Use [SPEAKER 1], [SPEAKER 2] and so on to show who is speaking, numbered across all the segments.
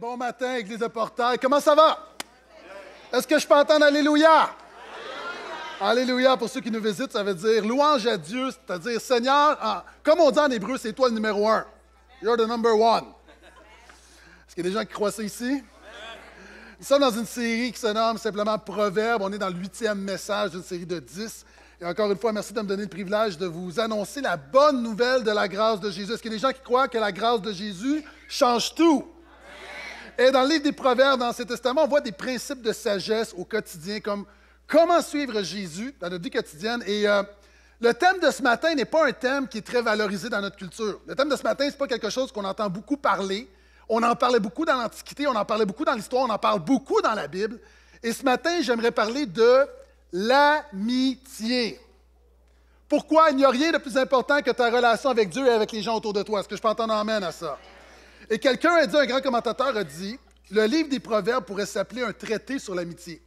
[SPEAKER 1] bon matin, Église de Portail. Comment ça va? Est-ce que je peux entendre Alléluia? Alléluia, pour ceux qui nous visitent, ça veut dire louange à Dieu, c'est-à-dire Seigneur, comme on dit en hébreu, c'est toi le numéro un. You're the number one. Est-ce qu'il y a des gens qui croient ça ici? Nous sommes dans une série qui se nomme simplement Proverbe. On est dans le huitième message d'une série de dix. Et encore une fois, merci de me donner le privilège de vous annoncer la bonne nouvelle de la grâce de Jésus. Est-ce qu'il y a des gens qui croient que la grâce de Jésus change tout? Et dans le livre des Proverbes, dans cet Testament, on voit des principes de sagesse au quotidien, comme comment suivre Jésus dans notre vie quotidienne. Et euh, le thème de ce matin n'est pas un thème qui est très valorisé dans notre culture. Le thème de ce matin, ce n'est pas quelque chose qu'on entend beaucoup parler. On en parlait beaucoup dans l'Antiquité, on en parlait beaucoup dans l'histoire, on en parle beaucoup dans la Bible. Et ce matin, j'aimerais parler de l'amitié. Pourquoi il n'y a rien de plus important que ta relation avec Dieu et avec les gens autour de toi? Est-ce que je peux entendre amène à ça? Et quelqu'un a dit, un grand commentateur a dit, le livre des Proverbes pourrait s'appeler un traité sur l'amitié.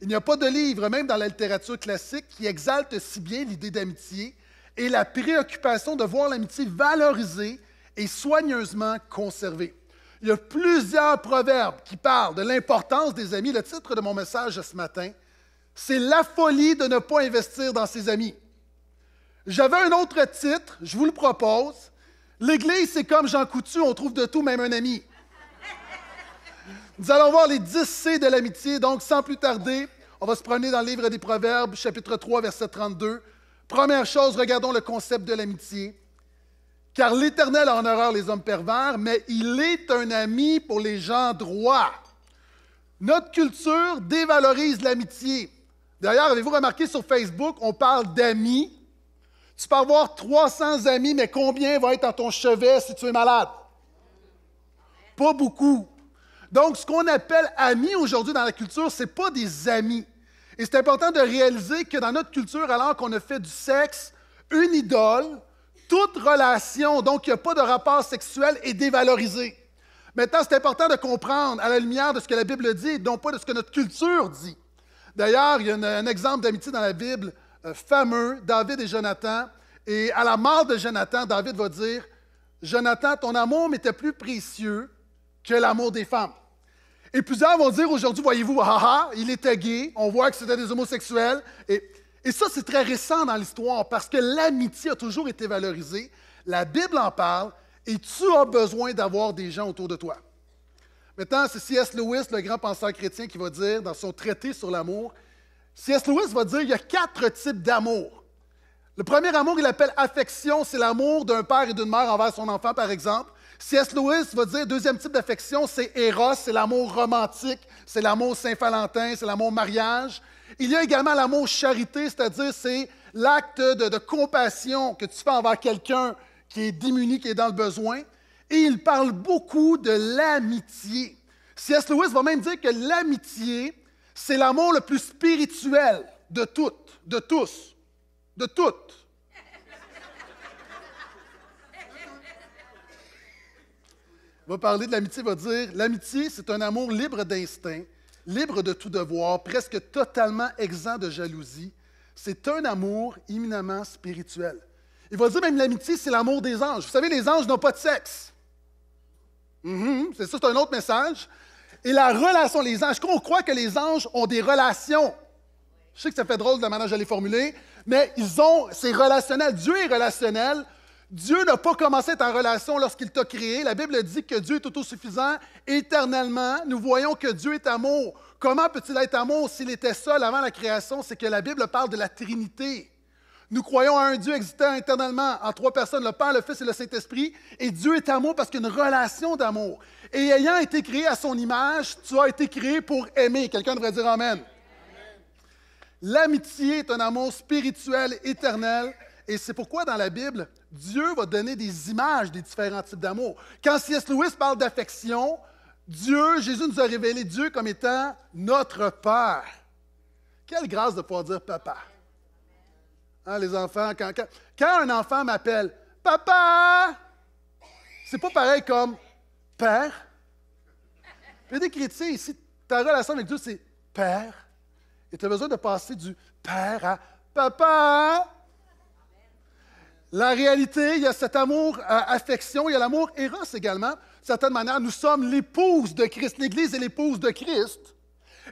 [SPEAKER 1] Il n'y a pas de livre, même dans la littérature classique, qui exalte si bien l'idée d'amitié et la préoccupation de voir l'amitié valorisée et soigneusement conservée. Il y a plusieurs proverbes qui parlent de l'importance des amis. Le titre de mon message ce matin, c'est La folie de ne pas investir dans ses amis. J'avais un autre titre, je vous le propose. L'Église, c'est comme Jean Coutu, on trouve de tout, même un ami. Nous allons voir les 10 C de l'amitié, donc sans plus tarder, on va se promener dans le livre des Proverbes, chapitre 3, verset 32. Première chose, regardons le concept de l'amitié. Car l'Éternel a en horreur les hommes pervers, mais il est un ami pour les gens droits. Notre culture dévalorise l'amitié. D'ailleurs, avez-vous remarqué sur Facebook, on parle d'amis tu peux avoir 300 amis, mais combien va être à ton chevet si tu es malade? Pas beaucoup. Donc, ce qu'on appelle amis aujourd'hui dans la culture, ce n'est pas des amis. Et c'est important de réaliser que dans notre culture, alors qu'on a fait du sexe une idole, toute relation, donc il n'y a pas de rapport sexuel, est dévalorisée. Maintenant, c'est important de comprendre à la lumière de ce que la Bible dit, et non pas de ce que notre culture dit. D'ailleurs, il y a un exemple d'amitié dans la Bible euh, fameux, David et Jonathan. Et à la mort de Jonathan, David va dire, Jonathan, ton amour m'était plus précieux que l'amour des femmes. Et plusieurs vont dire aujourd'hui, voyez-vous, haha, ah, ah, il était gay, on voit que c'était des homosexuels. Et, et ça, c'est très récent dans l'histoire parce que l'amitié a toujours été valorisée. La Bible en parle et tu as besoin d'avoir des gens autour de toi. Maintenant, c'est C.S. Lewis, le grand penseur chrétien, qui va dire dans son traité sur l'amour, C.S. Lewis va dire qu'il y a quatre types d'amour. Le premier amour, il appelle affection, c'est l'amour d'un père et d'une mère envers son enfant, par exemple. C.S. Lewis va dire, deuxième type d'affection, c'est héros, c'est l'amour romantique, c'est l'amour Saint-Valentin, c'est l'amour mariage. Il y a également l'amour charité, c'est-à-dire c'est l'acte de, de, compassion que tu fais envers quelqu'un qui est démuni, qui est dans le besoin. Et il parle beaucoup de l'amitié. C.S. Lewis va même dire que l'amitié, c'est l'amour le plus spirituel de toutes, de tous, de toutes. va parler de l'amitié, va dire l'amitié, c'est un amour libre d'instinct, libre de tout devoir, presque totalement exempt de jalousie. C'est un amour éminemment spirituel. Il va dire même l'amitié, c'est l'amour des anges. Vous savez, les anges n'ont pas de sexe. Mhm, c'est ça, c'est un autre message. Et la relation, les anges, qu'on croit que les anges ont des relations. Je sais que ça fait drôle de la manière dont je mais ils ont, c'est relationnel. Dieu est relationnel. Dieu n'a pas commencé à être en relation lorsqu'il t'a créé. La Bible dit que Dieu est autosuffisant éternellement. Nous voyons que Dieu est amour. Comment peut-il être amour s'il était seul avant la création? C'est que la Bible parle de la Trinité. Nous croyons à un Dieu existant éternellement en trois personnes, le Père, le Fils et le Saint-Esprit. Et Dieu est amour parce qu'il y a une relation d'amour. Et ayant été créé à son image, tu as été créé pour aimer. Quelqu'un devrait dire Amen. L'amitié est un amour spirituel éternel. Et c'est pourquoi dans la Bible, Dieu va donner des images des différents types d'amour. Quand C.S. Lewis parle d'affection, Dieu, Jésus nous a révélé Dieu comme étant notre Père. Quelle grâce de pouvoir dire papa. Hein, les enfants, quand, un enfant m'appelle Papa, c'est pas pareil comme Père. Il y a des chrétiens ici, ta relation avec Dieu, c'est Père. Et tu as besoin de passer du Père à Papa. La réalité, il y a cet amour euh, affection, il y a l'amour héros également. D'une certaine manière, nous sommes l'épouse de Christ. L'Église est l'épouse de Christ.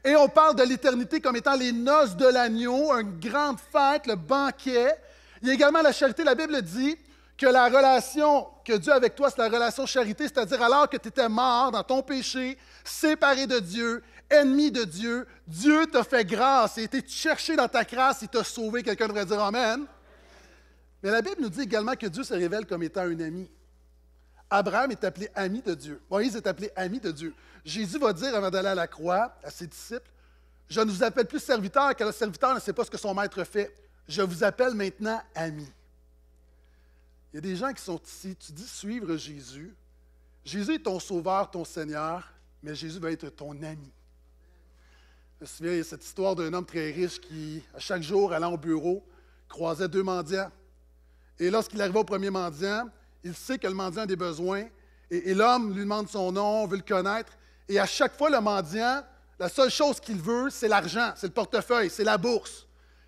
[SPEAKER 1] Et on parle de l'éternité comme étant les noces de l'agneau, une grande fête, le banquet. Il y a également la charité. La Bible dit que la relation que Dieu a avec toi, c'est la relation charité, c'est-à-dire alors que tu étais mort dans ton péché, séparé de Dieu, ennemi de Dieu, Dieu t'a fait grâce, il a été cherché dans ta grâce, il t'a sauvé. Quelqu'un devrait dire Amen. Mais la Bible nous dit également que Dieu se révèle comme étant un ami. Abraham est appelé ami de Dieu. Moïse est appelé ami de Dieu. Jésus va dire avant d'aller à la croix à ses disciples, je ne vous appelle plus serviteur, car le serviteur ne sait pas ce que son maître fait. Je vous appelle maintenant ami. Il y a des gens qui sont ici, tu dis suivre Jésus. Jésus est ton sauveur, ton Seigneur, mais Jésus va être ton ami. Je me souviens, il y a cette histoire d'un homme très riche qui, à chaque jour, allant au bureau, croisait deux mendiants. Et lorsqu'il arrivait au premier mendiant, il sait que le mendiant a des besoins, et, l'homme lui demande son nom, veut le connaître, et à chaque fois, le mendiant, la seule chose qu'il veut, c'est l'argent, c'est le portefeuille, c'est la bourse.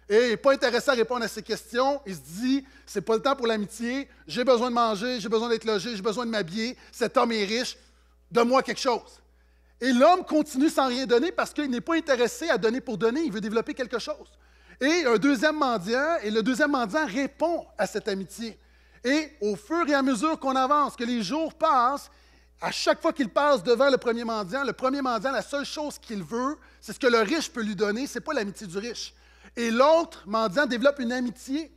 [SPEAKER 1] Et il n'est pas intéressé à répondre à ses questions. Il se dit, c'est pas le temps pour l'amitié, j'ai besoin de manger, j'ai besoin d'être logé, j'ai besoin de m'habiller, cet homme est riche, donne-moi quelque chose. Et l'homme continue sans rien donner parce qu'il n'est pas intéressé à donner pour donner, il veut développer quelque chose. Et un deuxième mendiant, et le deuxième mendiant répond à cette amitié. Et au fur et à mesure qu'on avance, que les jours passent, à chaque fois qu'il passe devant le premier mendiant, le premier mendiant, la seule chose qu'il veut, c'est ce que le riche peut lui donner, ce n'est pas l'amitié du riche. Et l'autre mendiant développe une amitié.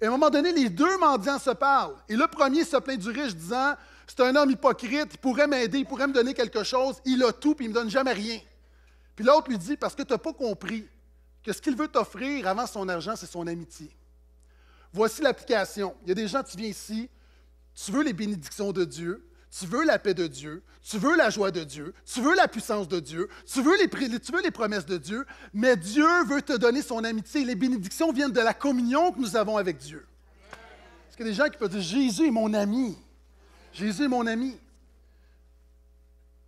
[SPEAKER 1] Et à un moment donné, les deux mendiants se parlent. Et le premier se plaint du riche disant, c'est un homme hypocrite, il pourrait m'aider, il pourrait me donner quelque chose, il a tout, puis il ne me donne jamais rien. Puis l'autre lui dit, parce que tu n'as pas compris que ce qu'il veut t'offrir avant son argent, c'est son amitié. Voici l'application. Il y a des gens, qui viennent ici, tu veux les bénédictions de Dieu, tu veux la paix de Dieu, tu veux la joie de Dieu, tu veux la puissance de Dieu, tu veux les, promesses de Dieu, mais Dieu veut te donner son amitié. Les bénédictions viennent de la communion que nous avons avec Dieu. Est-ce qu'il y a des gens qui peuvent dire Jésus est mon ami. Jésus est mon ami.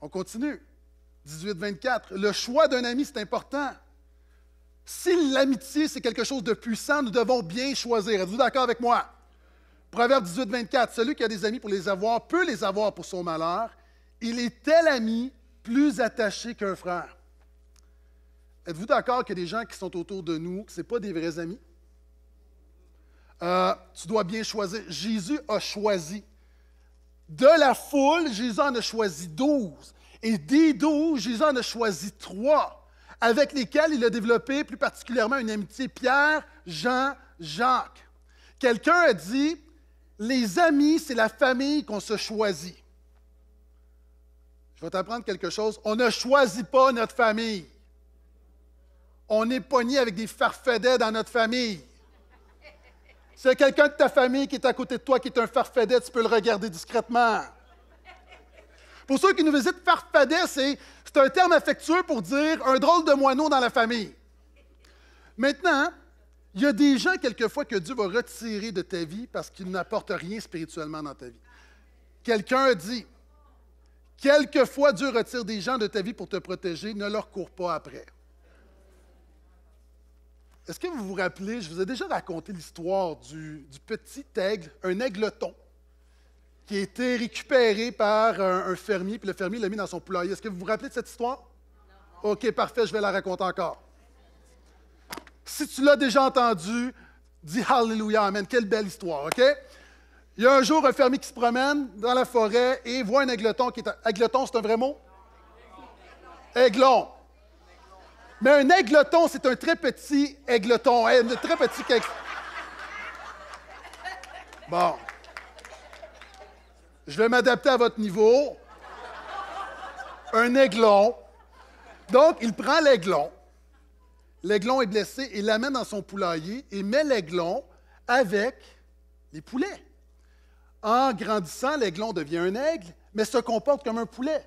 [SPEAKER 1] On continue. 18-24. Le choix d'un ami, c'est important. Si l'amitié, c'est quelque chose de puissant, nous devons bien choisir. Êtes-vous d'accord avec moi? Proverbe 18, 24. Celui qui a des amis pour les avoir peut les avoir pour son malheur. Il est tel ami, plus attaché qu'un frère. Êtes-vous d'accord que des gens qui sont autour de nous, ce pas des vrais amis? Euh, tu dois bien choisir. Jésus a choisi. De la foule, Jésus en a choisi douze. Et des douze, Jésus en a choisi trois avec lesquels il a développé plus particulièrement une amitié Pierre, Jean, Jacques. Quelqu'un a dit, les amis, c'est la famille qu'on se choisit. Je vais t'apprendre quelque chose. On ne choisit pas notre famille. On est pogné avec des farfadets dans notre famille. C'est quelqu'un de ta famille qui est à côté de toi, qui est un farfadet, tu peux le regarder discrètement. Pour ceux qui nous visitent, farfadet, c'est c'est un terme affectueux pour dire un drôle de moineau dans la famille. Maintenant, il y a des gens, quelquefois, que Dieu va retirer de ta vie parce qu'ils n'apportent rien spirituellement dans ta vie. Quelqu'un dit Quelquefois, Dieu retire des gens de ta vie pour te protéger, ne leur cours pas après. Est-ce que vous vous rappelez, je vous ai déjà raconté l'histoire du, du petit aigle, un aigleton, qui a été récupéré par un, fermier, puis le fermier l'a mis dans son poulailler. Est-ce que vous vous rappelez de cette histoire? OK, parfait, je vais la raconter encore. Si tu l'as déjà entendu, dis Hallelujah, Amen. Quelle belle histoire, OK? Il y a un jour un fermier qui se promène dans la forêt et voit un aigleton qui est un... Aigleton, c'est un vrai mot? Aiglon. Mais un aigleton, c'est un très petit aigleton. Un très petit... Bon. Je vais m'adapter à votre niveau. Un aiglon. Donc, il prend l'aiglon. L'aiglon est blessé et l'amène dans son poulailler et met l'aiglon avec les poulets. En grandissant, l'aiglon devient un aigle, mais se comporte comme un poulet.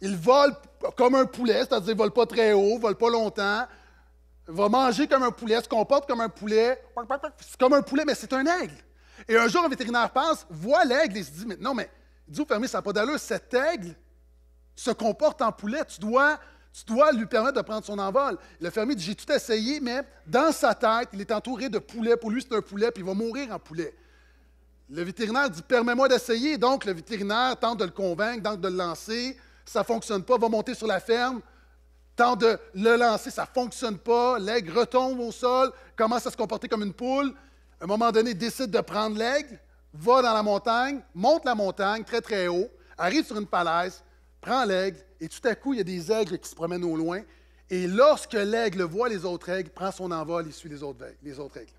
[SPEAKER 1] Il vole comme un poulet, c'est-à-dire ne vole pas très haut, ne vole pas longtemps, va manger comme un poulet, se comporte comme un poulet, c'est comme un poulet, mais c'est un aigle. Et un jour, un vétérinaire passe, voit l'aigle et se dit, non, mais dis dit au fermier, ça n'a pas d'allure, cet aigle se comporte en poulet, tu dois, tu dois lui permettre de prendre son envol. Le fermier dit, j'ai tout essayé, mais dans sa tête, il est entouré de poulets, pour lui c'est un poulet, puis il va mourir en poulet. Le vétérinaire dit, permets-moi d'essayer, donc le vétérinaire tente de le convaincre, tente de le lancer, ça ne fonctionne pas, va monter sur la ferme, tente de le lancer, ça ne fonctionne pas, l'aigle retombe au sol, commence à se comporter comme une poule, à un moment donné, décide de prendre l'aigle, va dans la montagne, monte la montagne très très haut, arrive sur une falaise, prend l'aigle, et tout à coup, il y a des aigles qui se promènent au loin. Et lorsque l'aigle voit les autres aigles, prend son envol et suit les autres, aigles.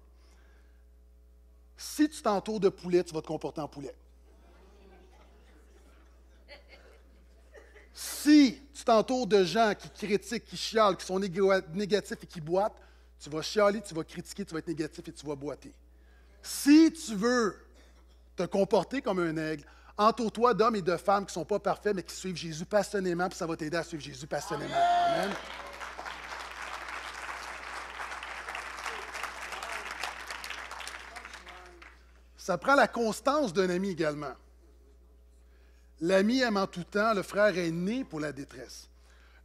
[SPEAKER 1] Si tu t'entoures de poulets, tu vas te comporter en poulet. Si tu t'entoures de gens qui critiquent, qui chialent, qui sont négatifs et qui boitent, tu vas chialer, tu vas critiquer, tu vas être négatif et tu vas boiter. Si tu veux te comporter comme un aigle, entoure-toi d'hommes et de femmes qui ne sont pas parfaits, mais qui suivent Jésus passionnément, puis ça va t'aider à suivre Jésus passionnément. Ça prend la constance d'un ami également. L'ami aime en tout temps, le frère est né pour la détresse.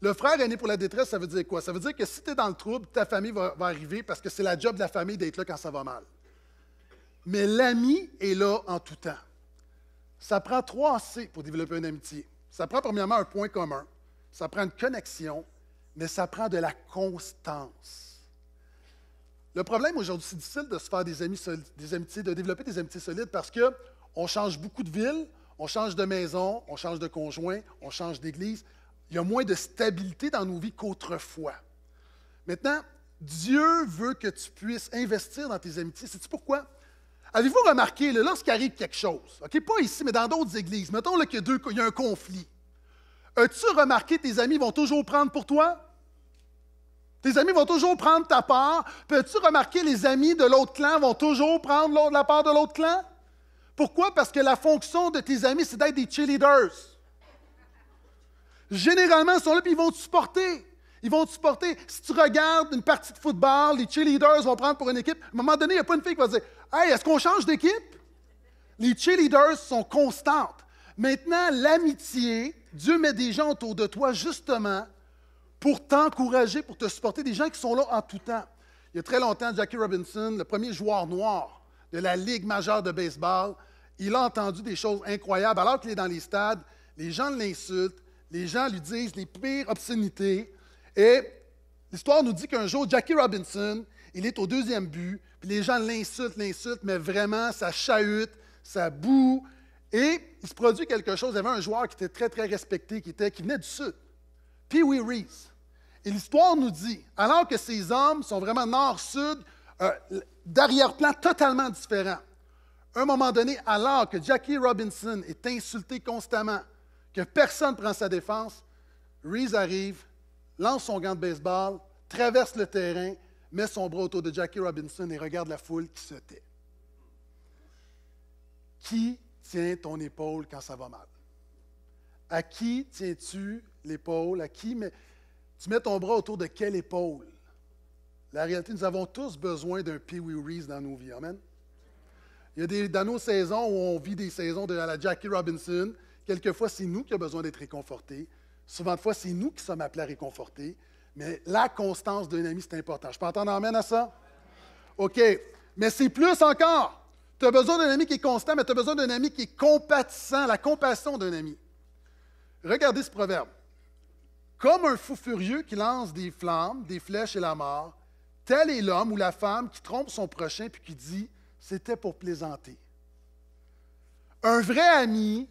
[SPEAKER 1] Le frère est né pour la détresse, ça veut dire quoi? Ça veut dire que si tu es dans le trouble, ta famille va, va arriver parce que c'est la job de la famille d'être là quand ça va mal. Mais l'ami est là en tout temps. Ça prend trois C pour développer une amitié. Ça prend premièrement un point commun, ça prend une connexion, mais ça prend de la constance. Le problème aujourd'hui, c'est difficile de se faire des, amis des amitiés, de développer des amitiés solides parce que on change beaucoup de villes, on change de maison, on change de conjoint, on change d'église. Il y a moins de stabilité dans nos vies qu'autrefois. Maintenant, Dieu veut que tu puisses investir dans tes amitiés. Sais-tu pourquoi? Avez-vous remarqué, lorsqu'il arrive quelque chose, OK, pas ici, mais dans d'autres églises, mettons là, qu'il, y a un conflit. As-tu remarqué que tes amis vont toujours prendre pour toi? Tes amis vont toujours prendre ta part. peux as-tu remarqué les amis de l'autre clan vont toujours prendre la part de l'autre clan? Pourquoi? Parce que la fonction de tes amis, c'est d'être des cheerleaders. Généralement, ils sont là et ils vont te supporter. Ils vont te supporter. Si tu regardes une partie de football, les cheerleaders vont prendre pour une équipe. À un moment donné, il n'y a pas une fille qui va dire Hey, est-ce qu'on change d'équipe Les cheerleaders sont constantes. Maintenant, l'amitié, Dieu met des gens autour de toi justement pour t'encourager, pour te supporter, des gens qui sont là en tout temps. Il y a très longtemps, Jackie Robinson, le premier joueur noir de la Ligue majeure de baseball, il a entendu des choses incroyables. Alors qu'il est dans les stades, les gens l'insultent, les gens lui disent les pires obscénités. Et l'histoire nous dit qu'un jour, Jackie Robinson, il est au deuxième but, puis les gens l'insultent, l'insultent, mais vraiment, ça chahute, ça boue. Et il se produit quelque chose. Il y avait un joueur qui était très, très respecté, qui, était, qui venait du Sud, Pee Wee Reese. Et l'histoire nous dit, alors que ces hommes sont vraiment nord-sud, euh, d'arrière-plan totalement différent, à un moment donné, alors que Jackie Robinson est insulté constamment, que personne ne prend sa défense, Reese arrive, lance son gant de baseball, traverse le terrain, met son bras autour de Jackie Robinson et regarde la foule qui se tait. Qui tient ton épaule quand ça va mal? À qui tiens-tu l'épaule? À qui tu mets ton bras autour de quelle épaule? La réalité, nous avons tous besoin d'un Pee Wee Reese dans nos vies. Amen. Il y a des, dans nos saisons où on vit des saisons de la Jackie Robinson. Quelquefois, c'est nous qui avons besoin d'être réconfortés. Souvent de fois, c'est nous qui sommes appelés à réconforter, mais la constance d'un ami, c'est important. Je peux entendre amène à ça? OK. Mais c'est plus encore. Tu as besoin d'un ami qui est constant, mais tu as besoin d'un ami qui est compatissant, la compassion d'un ami. Regardez ce proverbe. Comme un fou furieux qui lance des flammes, des flèches et la mort, tel est l'homme ou la femme qui trompe son prochain puis qui dit C'était pour plaisanter. Un vrai ami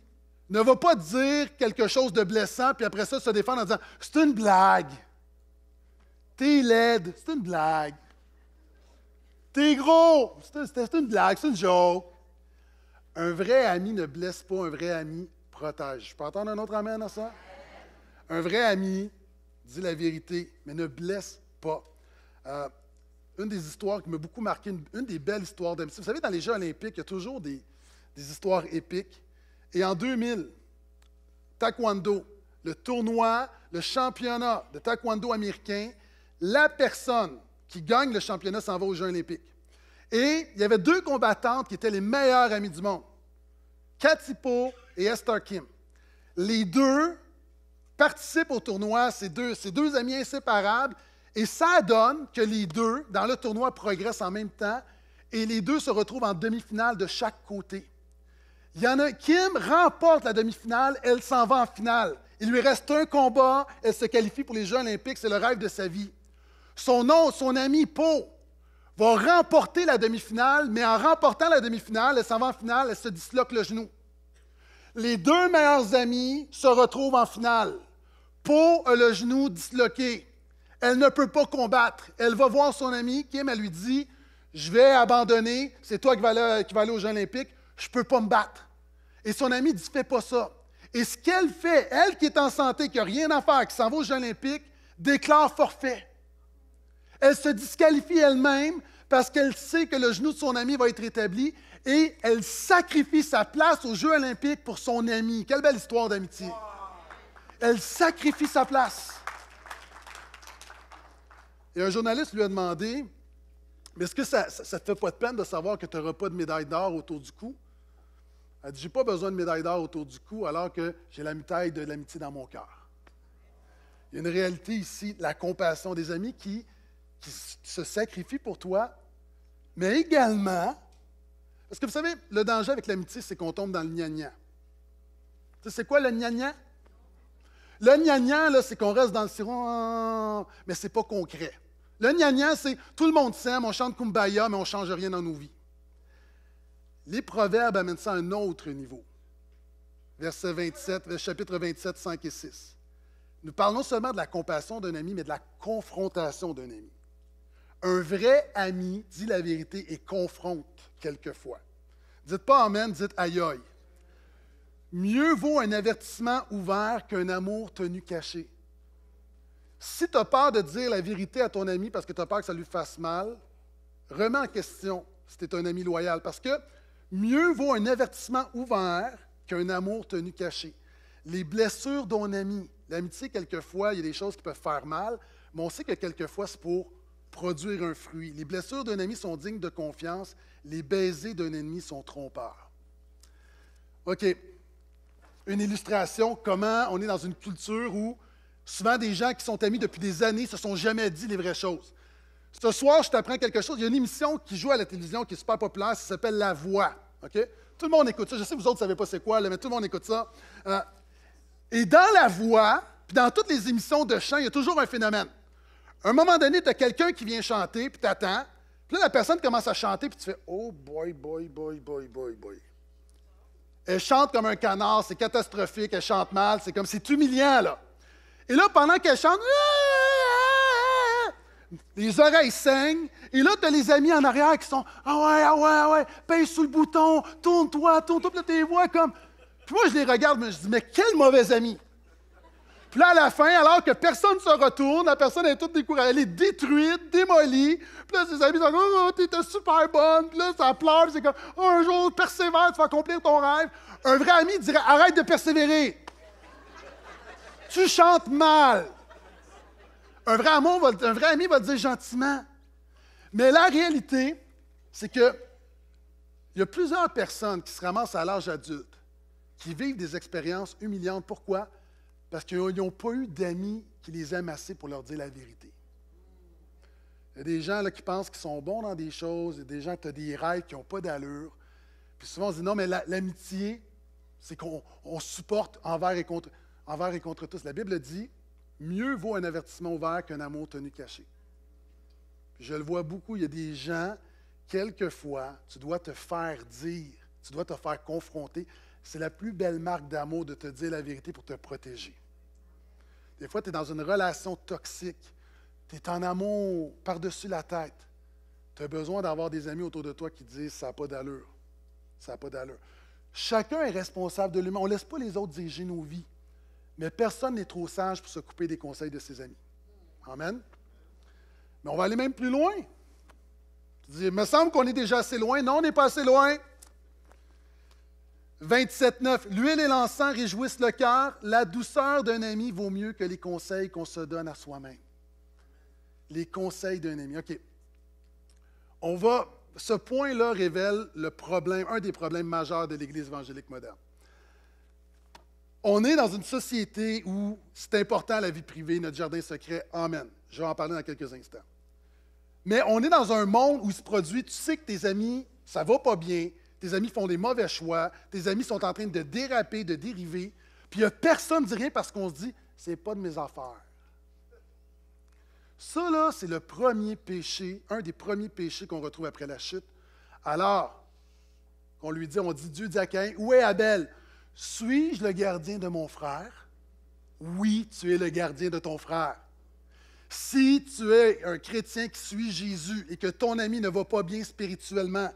[SPEAKER 1] ne va pas dire quelque chose de blessant, puis après ça se défendre en disant C'est une blague. T'es laide, c'est une blague. T'es gros, c'est une blague, c'est une joke. Un vrai ami ne blesse pas, un vrai ami protège. Je peux entendre un autre amen à ça? Un vrai ami dit la vérité, mais ne blesse pas. Euh, une des histoires qui m'a beaucoup marqué, une, des belles histoires d'amitié. Vous savez, dans les Jeux olympiques, il y a toujours des histoires épiques. Et en 2000, taekwondo, le tournoi, le championnat de taekwondo américain, la personne qui gagne le championnat s'en va aux Jeux olympiques. Et il y avait deux combattantes qui étaient les meilleures amies du monde, Cathy et Esther Kim. Les deux participent au tournoi, ces deux, ces deux amis inséparables, et ça donne que les deux, dans le tournoi, progressent en même temps, et les deux se retrouvent en demi-finale de chaque côté. Kim remporte la demi-finale, elle s'en va en finale. Il lui reste un combat, elle se qualifie pour les Jeux olympiques, c'est le rêve de sa vie. Son nom son ami Po, va remporter la demi-finale, mais en remportant la demi-finale, elle s'en va en finale, elle se disloque le genou. Les deux meilleurs amis se retrouvent en finale. Po a le genou disloqué. Elle ne peut pas combattre. Elle va voir son ami, Kim, elle lui dit Je vais abandonner, c'est toi qui vas aller, aller aux Jeux olympiques, je ne peux pas me battre. Et son ami dit Fais pas ça. Et ce qu'elle fait, elle qui est en santé, qui n'a rien à faire, qui s'en va aux Jeux Olympiques, déclare forfait. Elle se disqualifie elle-même parce qu'elle sait que le genou de son ami va être établi et elle sacrifie sa place aux Jeux Olympiques pour son ami. Quelle belle histoire d'amitié! Elle sacrifie sa place. Et un journaliste lui a demandé Mais est-ce que ça ne te fait pas de peine de savoir que tu n'auras pas de médaille d'or autour du cou? Elle dit, j'ai pas besoin de médaille d'or autour du cou alors que j'ai la médaille de l'amitié dans mon cœur. Il y a une réalité ici, la compassion des amis qui, se sacrifient pour toi, mais également, parce que vous savez, le danger avec l'amitié, c'est qu'on tombe dans le sais, C'est quoi le gnagnant? Le là c'est qu'on reste dans le sirop, mais c'est pas concret. Le gnagnant, c'est tout le monde s'aime, on chante Kumbaya, mais on ne change rien dans nos vies. Les proverbes amènent ça à un autre niveau. Verset 27, chapitre 27, 5 et 6. Nous parlons seulement de la compassion d'un ami, mais de la confrontation d'un ami. Un vrai ami dit la vérité et confronte quelquefois. Dites pas Amen, dites aïe Mieux vaut un avertissement ouvert qu'un amour tenu caché. Si tu as peur de dire la vérité à ton ami parce que tu as peur que ça lui fasse mal, remets en question si tu es un ami loyal. Parce que Mieux vaut un avertissement ouvert qu'un amour tenu caché. Les blessures d'un ami, l'amitié, quelquefois, il y a des choses qui peuvent faire mal, mais on sait que quelquefois, c'est pour produire un fruit. Les blessures d'un ami sont dignes de confiance, les baisers d'un ennemi sont trompeurs. OK. Une illustration, comment on est dans une culture où souvent des gens qui sont amis depuis des années ne se sont jamais dit les vraies choses. Ce soir, je t'apprends quelque chose. Il y a une émission qui joue à la télévision qui est super populaire, ça s'appelle La Voix. Tout le monde écoute ça. Je sais que vous autres ne savez pas c'est quoi, mais tout le monde écoute ça. Euh, et dans La Voix, puis dans toutes les émissions de chant, il y a toujours un phénomène. un moment donné, tu as quelqu'un qui vient chanter, puis tu attends. Puis là, la personne commence à chanter, puis tu fais Oh boy, boy, boy, boy, boy, boy. Elle chante comme un canard, c'est catastrophique, elle chante mal, c'est comme c'est humiliant, là. Et là, pendant qu'elle chante, les oreilles saignent, et là, tu as les amis en arrière qui sont Ah ouais, ah ouais, ah ouais, pèse sous le bouton, tourne-toi, tourne-toi, puis là, tu comme. Puis moi, je les regarde, mais je dis Mais quel mauvais ami Puis là, à la fin, alors que personne ne se retourne, la personne est toute découragée, elle est détruite, démolie. Puis là, ses amis sont comme Oh, t'étais super bonne, puis là, ça pleure, c'est comme Un jour, persévère, tu vas accomplir ton rêve. Un vrai ami dirait Arrête de persévérer. Tu chantes mal. Un vrai, un vrai ami va le dire gentiment. Mais la réalité, c'est que il y a plusieurs personnes qui se ramassent à l'âge adulte, qui vivent des expériences humiliantes. Pourquoi? Parce qu'ils n'ont pas eu d'amis qui les aiment assez pour leur dire la vérité. Il y a des gens là, qui pensent qu'ils sont bons dans des choses, il y a des gens qui ont des rêves qui n'ont pas d'allure. Puis souvent, on dit non, mais l'amitié, c'est qu'on supporte envers et, contre, envers et contre tous. La Bible dit mieux vaut un avertissement ouvert qu'un amour tenu caché. je le vois beaucoup, il y a des gens, quelquefois, tu dois te faire dire, tu dois te faire confronter. C'est la plus belle marque d'amour de te dire la vérité pour te protéger. Des fois, tu es dans une relation toxique, tu es en amour par-dessus la tête. Tu as besoin d'avoir des amis autour de toi qui disent ça n'a pas d'allure. Ça n'a pas d'allure. Chacun est responsable de lui-même. On ne laisse pas les autres diriger nos vies. Mais personne n'est trop sage pour se couper des conseils de ses amis. Amen. Mais on va aller même plus loin. il me semble qu'on est déjà assez loin. Non, on n'est pas assez loin. 27.9. L'huile et l'encens réjouissent le cœur. La douceur d'un ami vaut mieux que les conseils qu'on se donne à soi-même. Les conseils d'un ami. OK. On va. Ce point-là révèle le problème, un des problèmes majeurs de l'Église évangélique moderne. On est dans une société où c'est important la vie privée, notre jardin secret. Amen. Je vais en parler dans quelques instants. Mais on est dans un monde où se produit, tu sais que tes amis, ça va pas bien, tes amis font des mauvais choix, tes amis sont en train de déraper, de dériver, puis il a personne qui dit rien parce qu'on se dit, n'est pas de mes affaires. Ça, là, c'est le premier péché, un des premiers péchés qu'on retrouve après la chute. Alors, on lui dit, on dit, Dieu dit à où est Abel? Suis-je le gardien de mon frère? Oui, tu es le gardien de ton frère. Si tu es un chrétien qui suit Jésus et que ton ami ne va pas bien spirituellement,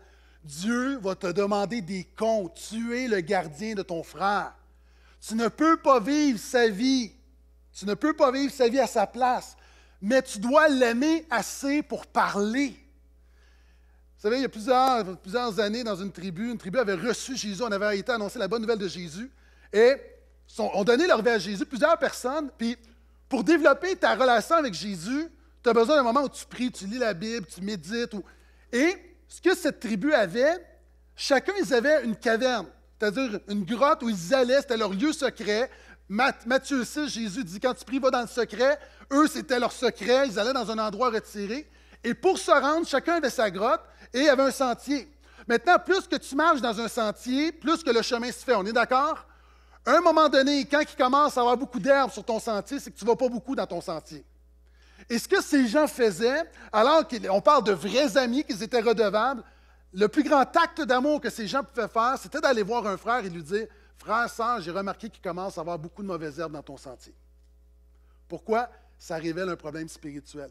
[SPEAKER 1] Dieu va te demander des comptes. Tu es le gardien de ton frère. Tu ne peux pas vivre sa vie. Tu ne peux pas vivre sa vie à sa place, mais tu dois l'aimer assez pour parler. Vous savez, il y a plusieurs, années, dans une tribu, une tribu avait reçu Jésus, on avait été annoncé la bonne nouvelle de Jésus, et on ont donné leur vie à Jésus, plusieurs personnes, puis pour développer ta relation avec Jésus, tu as besoin d'un moment où tu pries, tu lis la Bible, tu médites. Et ce que cette tribu avait, chacun, ils avaient une caverne, c'est-à-dire une grotte où ils allaient, c'était leur lieu secret. Matthieu 6, Jésus dit, quand tu pries, va dans le secret. Eux, c'était leur secret, ils allaient dans un endroit retiré. Et pour se rendre, chacun avait sa grotte, et il y avait un sentier. Maintenant, plus que tu marches dans un sentier, plus que le chemin se fait. On est d'accord? À un moment donné, quand il commence à avoir beaucoup d'herbe sur ton sentier, c'est que tu ne vas pas beaucoup dans ton sentier. Et ce que ces gens faisaient, alors qu'on parle de vrais amis, qu'ils étaient redevables, le plus grand acte d'amour que ces gens pouvaient faire, c'était d'aller voir un frère et lui dire Frère, sœur, j'ai remarqué qu'il commence à avoir beaucoup de mauvaises herbes dans ton sentier. Pourquoi Ça révèle un problème spirituel.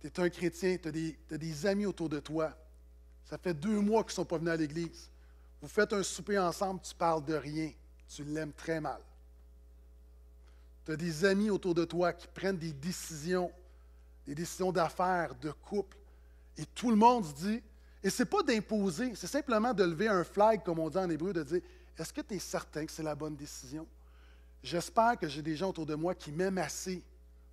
[SPEAKER 1] Tu es un chrétien, tu as des amis autour de toi. Ça fait deux mois qu'ils ne sont pas venus à l'église. Vous faites un souper ensemble, tu parles de rien. Tu l'aimes très mal. Tu as des amis autour de toi qui prennent des décisions, des décisions d'affaires, de couple, et tout le monde se dit, et ce n'est pas d'imposer, c'est simplement de lever un flag, comme on dit en hébreu, de dire, est-ce que tu es certain que c'est la bonne décision? J'espère que j'ai des gens autour de moi qui m'aiment assez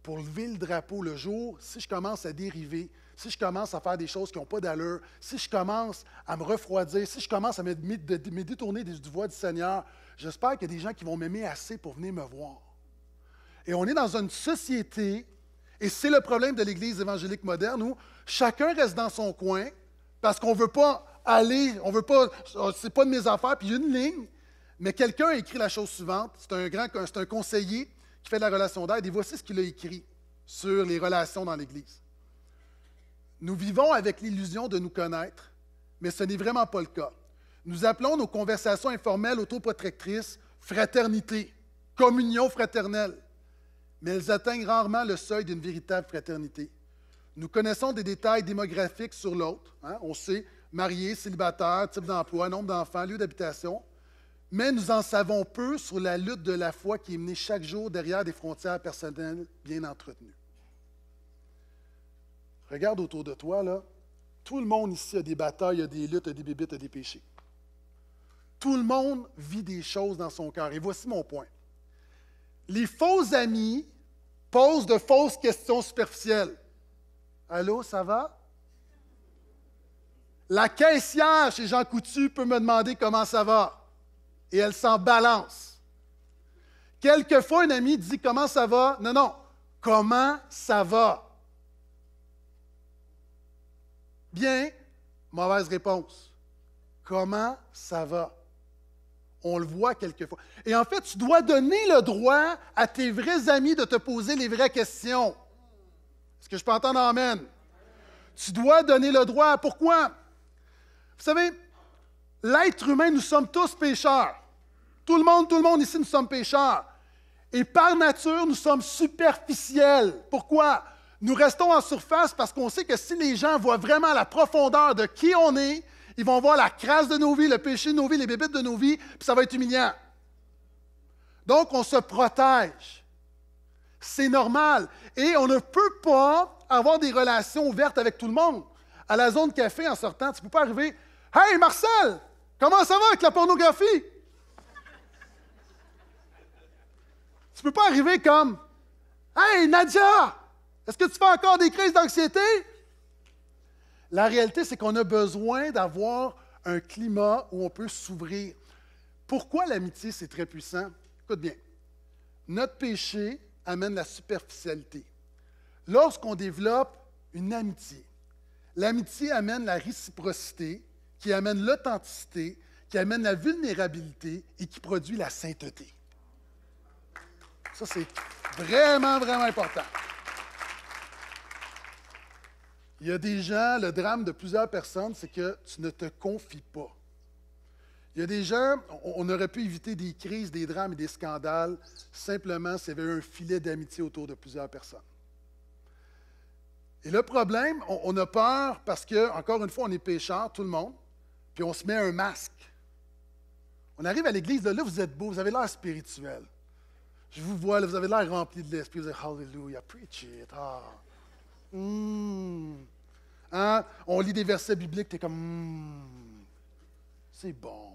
[SPEAKER 1] pour lever le drapeau le jour, si je commence à dériver, si je commence à faire des choses qui n'ont pas d'allure, si je commence à me refroidir, si je commence à me, détourner du voix du Seigneur, j'espère qu'il y a des gens qui vont m'aimer assez pour venir me voir. Et on est dans une société, et c'est le problème de l'Église évangélique moderne, où chacun reste dans son coin parce qu'on ne veut pas aller, on veut pas, oh, c'est pas de mes affaires, puis une ligne, mais quelqu'un a écrit la chose suivante, c'est un grand, c'est un conseiller, qui fait la relation d'aide, et voici ce qu'il a écrit sur les relations dans l'Église. Nous vivons avec l'illusion de nous connaître, mais ce n'est vraiment pas le cas. Nous appelons nos conversations informelles autoprotectrices fraternité, communion fraternelle, mais elles atteignent rarement le seuil d'une véritable fraternité. Nous connaissons des détails démographiques sur l'autre. Hein. On sait marié, célibataire, type d'emploi, nombre d'enfants, lieu d'habitation mais nous en savons peu sur la lutte de la foi qui est menée chaque jour derrière des frontières personnelles bien entretenues. Regarde autour de toi, là. Tout le monde ici a des batailles, a des luttes, a des bébites, a des péchés. Tout le monde vit des choses dans son cœur. Et voici mon point. Les faux amis posent de fausses questions superficielles. Allô, ça va? La caissière chez Jean Coutu peut me demander comment ça va et elle s'en balance. Quelquefois, un ami dit Comment ça va Non, non, comment ça va Bien, mauvaise réponse. Comment ça va On le voit quelquefois. Et en fait, tu dois donner le droit à tes vrais amis de te poser les vraies questions. Est-ce que je peux entendre Amen Tu dois donner le droit. Pourquoi Vous savez, l'être humain, nous sommes tous pécheurs. Tout le monde, tout le monde ici, nous sommes pécheurs. Et par nature, nous sommes superficiels. Pourquoi? Nous restons en surface parce qu'on sait que si les gens voient vraiment la profondeur de qui on est, ils vont voir la crasse de nos vies, le péché de nos vies, les bébites de nos vies, puis ça va être humiliant. Donc, on se protège. C'est normal. Et on ne peut pas avoir des relations ouvertes avec tout le monde. À la zone café, en sortant, tu ne peux pas arriver Hey, Marcel, comment ça va avec la pornographie Tu ne peux pas arriver comme Hey, Nadia, est-ce que tu fais encore des crises d'anxiété? La réalité, c'est qu'on a besoin d'avoir un climat où on peut s'ouvrir. Pourquoi l'amitié, c'est très puissant? Écoute bien, notre péché amène la superficialité. Lorsqu'on développe une amitié, l'amitié amène la réciprocité, qui amène l'authenticité, qui amène la vulnérabilité et qui produit la sainteté. Ça, c'est vraiment, vraiment important. Il y a des gens, le drame de plusieurs personnes, c'est que tu ne te confies pas. Il y a des gens, on aurait pu éviter des crises, des drames et des scandales simplement s'il y avait un filet d'amitié autour de plusieurs personnes. Et le problème, on, a peur parce que, encore une fois, on est pécheur, tout le monde, puis on se met un masque. On arrive à l'église, là, vous êtes beau, vous avez l'air spirituel. Je vous vois, vous avez l'air rempli de l'esprit. Vous dites Hallelujah, preach it. Ah. Hmm. Hein? On lit des versets bibliques, tu es comme hmm, C'est bon.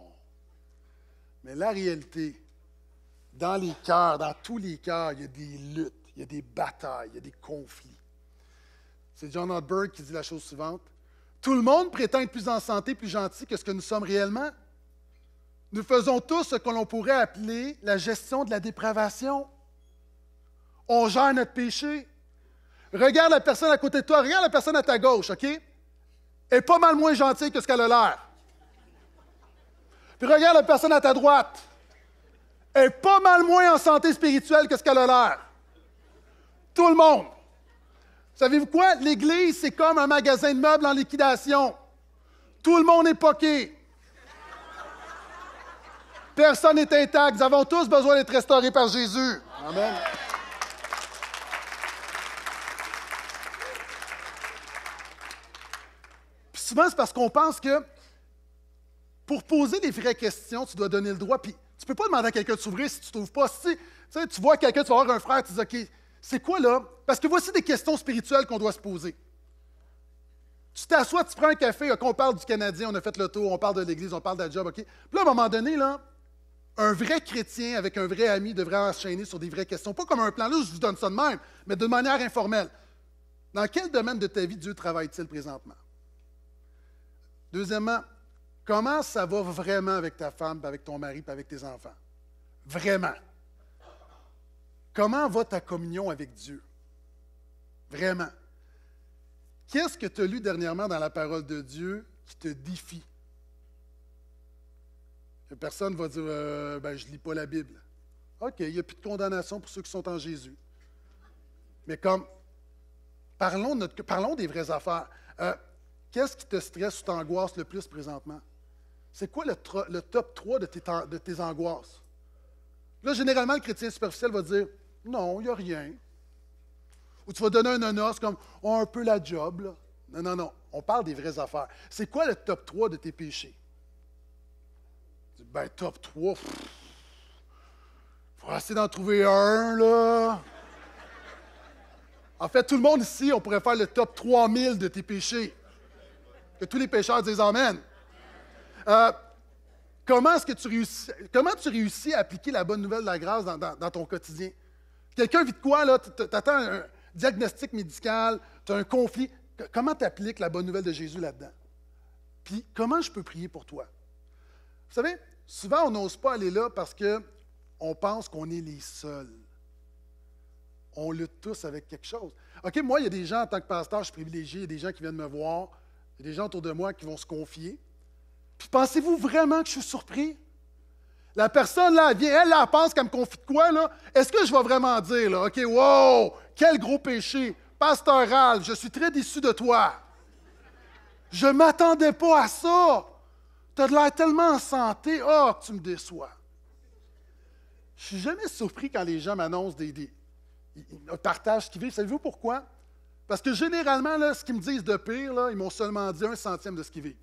[SPEAKER 1] Mais la réalité, dans les cœurs, dans tous les cœurs, il y a des luttes, il y a des batailles, il y a des conflits. C'est John Ortberg qui dit la chose suivante Tout le monde prétend être plus en santé, plus gentil que ce que nous sommes réellement. Nous faisons tous ce que l'on pourrait appeler la gestion de la dépravation. On gère notre péché. Regarde la personne à côté de toi, regarde la personne à ta gauche, OK? Elle est pas mal moins gentille que ce qu'elle a l'air. Puis regarde la personne à ta droite. Elle est pas mal moins en santé spirituelle que ce qu'elle a l'air. Tout le monde. Savez-vous quoi? L'Église, c'est comme un magasin de meubles en liquidation. Tout le monde est poqué. Personne n'est intact. Nous avons tous besoin d'être restaurés par Jésus. Amen. Puis souvent, c'est parce qu'on pense que pour poser des vraies questions, tu dois donner le droit. Puis tu peux pas demander à quelqu'un de s'ouvrir si tu ne trouves pas. tu vois quelqu'un, tu vas avoir un frère, tu dis OK, c'est quoi là? Parce que voici des questions spirituelles qu'on doit se poser. Tu t'assois, tu prends un café, on parle du Canadien, on a fait le tour, on parle de l'Église, on parle de la job, OK? Puis là, à un moment donné, là, un vrai chrétien avec un vrai ami devrait enchaîner sur des vraies questions. Pas comme un plan, là, je vous donne ça de même, mais de manière informelle. Dans quel domaine de ta vie Dieu travaille-t-il présentement? Deuxièmement, comment ça va vraiment avec ta femme, avec ton mari, avec tes enfants? Vraiment. Comment va ta communion avec Dieu? Vraiment. Qu'est-ce que tu as lu dernièrement dans la parole de Dieu qui te défie? Personne ne va dire euh, ben, Je ne lis pas la Bible. OK, il n'y a plus de condamnation pour ceux qui sont en Jésus. Mais comme, parlons, notre, parlons des vraies affaires. Euh, qu'est-ce qui te stresse ou t'angoisse le plus présentement? C'est quoi le, top 3 de tes, de tes angoisses? Là, généralement, le chrétien superficiel va dire Non, il n'y a rien. Ou tu vas donner un honneur, comme On oh, a un peu la job. Là. Non, non, non. On parle des vraies affaires. C'est quoi le top 3 de tes péchés? ben, top 3, il faut essayer d'en trouver un, là. En fait, tout le monde ici, on pourrait faire le top 3000 de tes péchés. Que tous les pécheurs disent Amen. Euh, comment est-ce que tu réussis, comment tu réussis à appliquer la bonne nouvelle de la grâce dans, ton quotidien? Quelqu'un vit de quoi, là? attends un diagnostic médical, tu as un conflit. Comment tu appliques la bonne nouvelle de Jésus là-dedans? Puis, comment je peux prier pour toi? Vous savez, souvent on n'ose pas aller là parce qu'on pense qu'on est les seuls. On lutte tous avec quelque chose. OK, moi, il y a des gens en tant que pasteur, je suis privilégié, il y a des gens qui viennent me voir, il y a des gens autour de moi qui vont se confier. Puis pensez-vous vraiment que je suis surpris? La personne, là, elle vient, elle, pense qu'elle me confie de quoi, là? Est-ce que je vais vraiment dire, là, OK, wow, quel gros péché, pastoral, je suis très déçu de toi. Je ne m'attendais pas à ça. Tu as de l'air tellement en santé, oh, tu me déçois. Je suis jamais surpris quand les gens m'annoncent des, des ils partagent ce qu'ils vivent. Savez-vous pourquoi? Parce que généralement, là, ce qu'ils me disent de pire, là, ils m'ont seulement dit un centième de ce qu'ils vivent.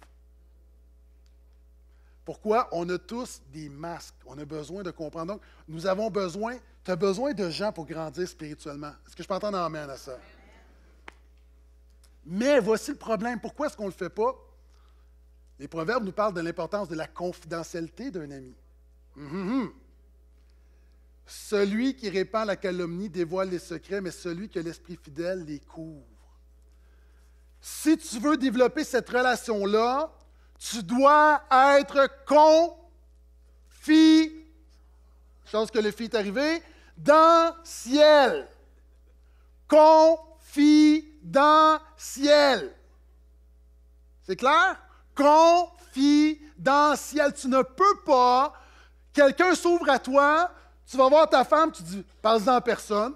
[SPEAKER 1] Pourquoi? On a tous des masques. On a besoin de comprendre. Donc, nous avons besoin, tu as besoin de gens pour grandir spirituellement. Est-ce que je peux entendre en main à ça? Mais voici le problème. Pourquoi est-ce qu'on ne le fait pas? Les proverbes nous parlent de l'importance de la confidentialité d'un ami. Hum, hum, hum. Celui qui répand la calomnie dévoile les secrets, mais celui que l'esprit fidèle les couvre. Si tu veux développer cette relation-là, tu dois être confi. chance que le fit est arrivé, dans ciel. ciel C'est clair? ciel Tu ne peux pas. Quelqu'un s'ouvre à toi, tu vas voir ta femme, tu dis Parle-en personne.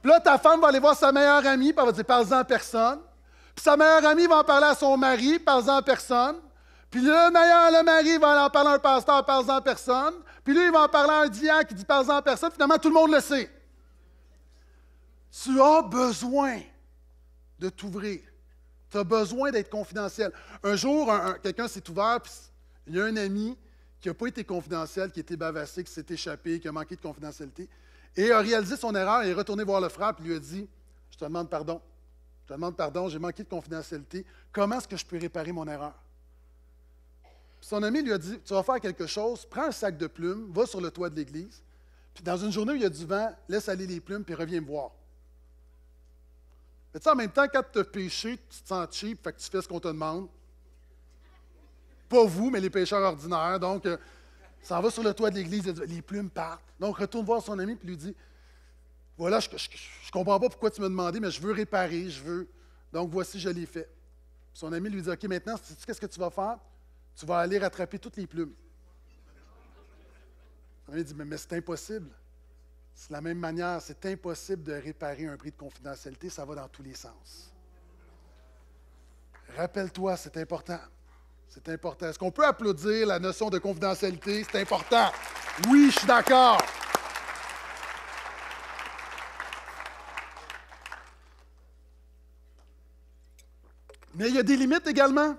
[SPEAKER 1] Puis là, ta femme va aller voir sa meilleure amie, puis elle va dire Parle-en personne. Puis sa meilleure amie va en parler à son mari, parle-en à personne. Puis le meilleur, le mari va en parler à un pasteur, parle-en personne. Puis lui, il va en parler à un diacre qui dit parle-en à personne. Finalement, tout le monde le sait. Tu as besoin de t'ouvrir. Tu as besoin d'être confidentiel. Un jour, quelqu'un s'est ouvert, puis il y a un ami qui n'a pas été confidentiel, qui était bavassé, qui s'est échappé, qui a manqué de confidentialité, et a réalisé son erreur et est retourné voir le frère, puis lui a dit Je te demande pardon. Je te demande pardon, j'ai manqué de confidentialité. Comment est-ce que je peux réparer mon erreur? son ami lui a dit Tu vas faire quelque chose, prends un sac de plumes, va sur le toit de l'église, puis dans une journée où il y a du vent, laisse aller les plumes, puis reviens me voir. Mais tu en même temps, quand tu as péché, tu te sens cheap, tu fais ce qu'on te demande. Pas vous, mais les pécheurs ordinaires. Donc, euh, ça va sur le toit de l'église, les plumes partent. Donc, retourne voir son ami et lui dit Voilà, je ne comprends pas pourquoi tu me demandais, mais je veux réparer, je veux. Donc, voici, je l'ai fait. Son ami lui dit OK, maintenant, qu'est-ce que tu vas faire Tu vas aller rattraper toutes les plumes. Son ami dit mais c'est impossible. De la même manière, c'est impossible de réparer un prix de confidentialité, ça va dans tous les sens. Rappelle-toi, c'est important. C'est important. Est-ce qu'on peut applaudir la notion de confidentialité? C'est important. Oui, je suis d'accord. Mais il y a des limites également.